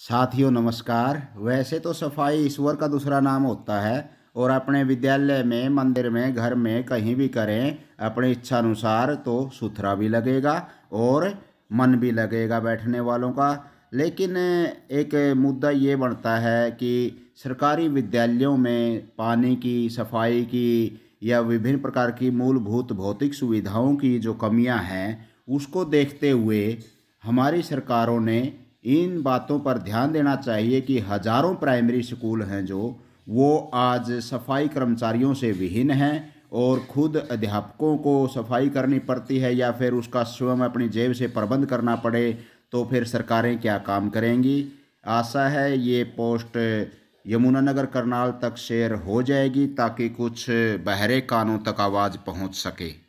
साथियों नमस्कार वैसे तो सफाई ईश्वर का दूसरा नाम होता है और अपने विद्यालय में मंदिर में घर में कहीं भी करें अपनी इच्छा अनुसार तो सुथरा भी लगेगा और मन भी लगेगा बैठने वालों का लेकिन एक मुद्दा ये बनता है कि सरकारी विद्यालयों में पानी की सफाई की या विभिन्न प्रकार की मूलभूत भौतिक सुविधाओं की जो कमियां हैं उसको देखते हुए हमारी सरकारों ने इन बातों पर ध्यान देना चाहिए कि हजारों प्राइमरी स्कूल हैं जो वो आज सफाई कर्मचारियों से विहीन हैं और खुद अध्यापकों को सफाई करनी पड़ती है या फिर उसका स्वयं अपनी जेब से प्रबंध करना पड़े तो फिर सरकारें क्या काम करेंगी आशा है ये पोस्ट यमुनानगर करनाल तक शेयर हो जाएगी ताकि कुछ बहरे कानों तक आवाज़ पहुंच सके